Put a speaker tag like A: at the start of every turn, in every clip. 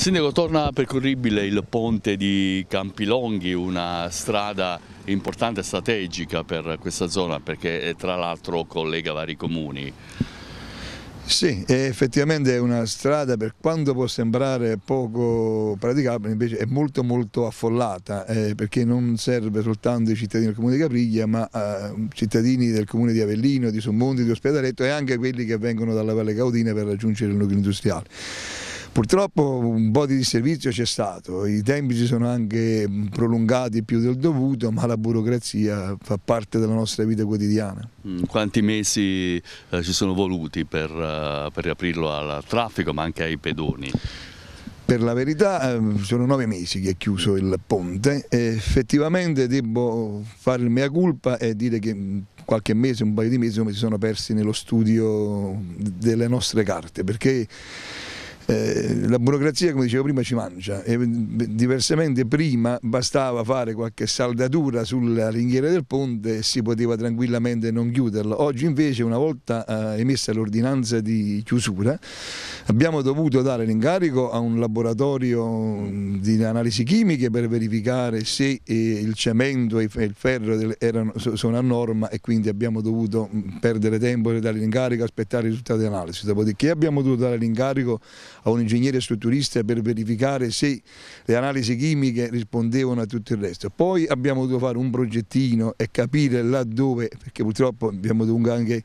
A: Sindaco, torna percorribile il ponte di Campilonghi, una strada importante e strategica per questa zona perché tra l'altro collega vari comuni.
B: Sì, effettivamente è una strada per quanto può sembrare poco praticabile, invece è molto molto affollata eh, perché non serve soltanto i cittadini del comune di Capriglia ma eh, cittadini del comune di Avellino, di Sommonti, di Ospedaletto e anche quelli che vengono dalla Valle Caudina per raggiungere il nucleo industriale. Purtroppo un po' di disservizio c'è stato, i tempi si sono anche prolungati più del dovuto, ma la burocrazia fa parte della nostra vita quotidiana.
A: Mm, quanti mesi eh, ci sono voluti per, uh, per riaprirlo al traffico ma anche ai pedoni?
B: per la verità ehm, sono nove mesi che è chiuso il ponte e effettivamente devo fare il mea culpa e dire che mm, qualche mese, un paio di mesi mi sono persi nello studio delle nostre carte perché eh, la burocrazia come dicevo prima ci mangia e eh, diversamente prima bastava fare qualche saldatura sulla ringhiera del ponte e si poteva tranquillamente non chiuderlo, oggi invece una volta eh, emessa l'ordinanza di chiusura abbiamo dovuto dare l'incarico a un laboratorio mm, di analisi chimiche per verificare se eh, il cemento e il ferro del, erano, sono a norma e quindi abbiamo dovuto mm, perdere tempo per dare l'incarico, e aspettare i risultati di analisi, dopodiché abbiamo dovuto dare l'incarico a un ingegnere strutturista per verificare se le analisi chimiche rispondevano a tutto il resto. Poi abbiamo dovuto fare un progettino e capire laddove, perché purtroppo abbiamo dovuto anche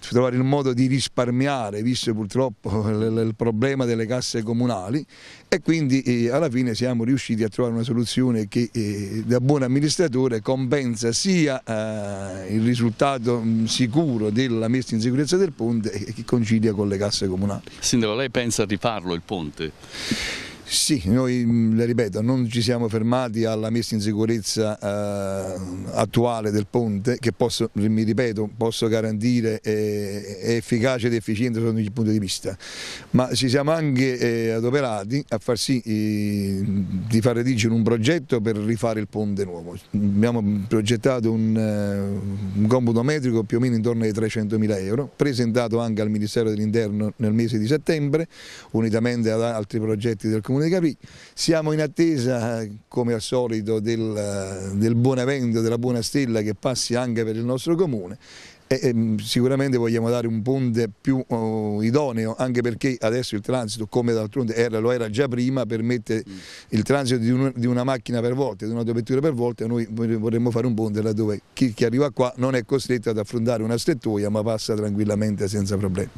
B: trovare il modo di risparmiare, visto purtroppo il problema delle casse comunali e quindi eh, alla fine siamo riusciti a trovare una soluzione che eh, da buon amministratore compensa sia eh, il risultato mm, sicuro della messa in sicurezza del ponte che concilia con le casse comunali.
A: Sindaco, lei pensa di fare farlo il ponte.
B: Sì, noi mm, le ripeto, non ci siamo fermati alla messa in sicurezza eh, attuale del ponte che posso, mi ripeto, posso garantire eh, è efficace ed efficiente sotto ogni punto di vista, ma ci siamo anche eh, adoperati a far sì eh, di fare rigere un progetto per rifare il ponte nuovo. Abbiamo progettato un, eh, un computo metrico più o meno intorno ai 300.000 euro, presentato anche al Ministero dell'Interno nel mese di settembre, unitamente ad altri progetti del Comune Comune di Capri. Siamo in attesa, come al solito, del, del buon evento, della buona stella che passi anche per il nostro Comune e, e, mm, sicuramente vogliamo dare un ponte più oh, idoneo anche perché adesso il transito come d'altronde era, lo era già prima permette mm. il transito di, un, di, una macchina per volta di un'autovettura per volta noi vorremmo fare un ponte laddove chi, chi arriva qua non è costretto ad affrontare una strettoia ma passa tranquillamente senza problemi